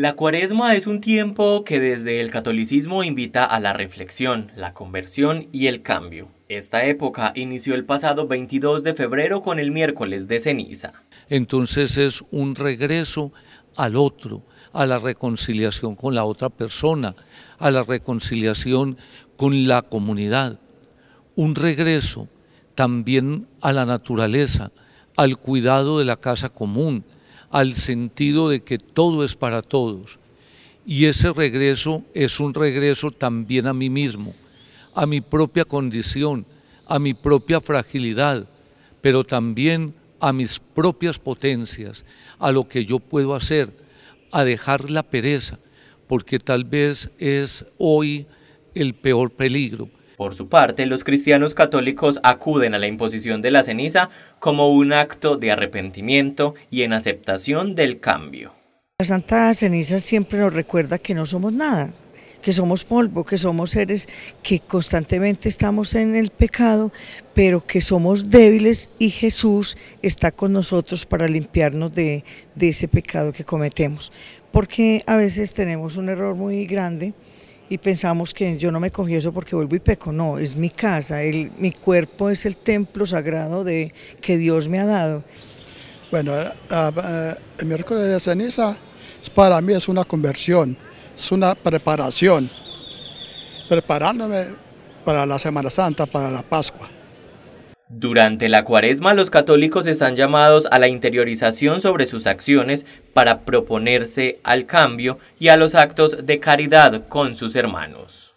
La cuaresma es un tiempo que desde el catolicismo invita a la reflexión, la conversión y el cambio. Esta época inició el pasado 22 de febrero con el miércoles de ceniza. Entonces es un regreso al otro, a la reconciliación con la otra persona, a la reconciliación con la comunidad. Un regreso también a la naturaleza, al cuidado de la casa común, al sentido de que todo es para todos. Y ese regreso es un regreso también a mí mismo, a mi propia condición, a mi propia fragilidad, pero también a mis propias potencias, a lo que yo puedo hacer, a dejar la pereza, porque tal vez es hoy el peor peligro, por su parte, los cristianos católicos acuden a la imposición de la ceniza como un acto de arrepentimiento y en aceptación del cambio. La Santa Ceniza siempre nos recuerda que no somos nada, que somos polvo, que somos seres que constantemente estamos en el pecado, pero que somos débiles y Jesús está con nosotros para limpiarnos de, ese pecado que cometemos. Porque a veces tenemos un error muy grande y pensamos que yo no me cogí eso porque vuelvo y peco, no, es mi casa, mi cuerpo es el templo sagrado de, que Dios me ha dado. Bueno, eh, ah, eh, el miércoles de ceniza para mí es una conversión, es una preparación, preparándome para la Semana Santa, para la Pascua. Durante la cuaresma los católicos están llamados a la interiorización sobre sus acciones para proponerse al cambio y a los actos de caridad con sus hermanos.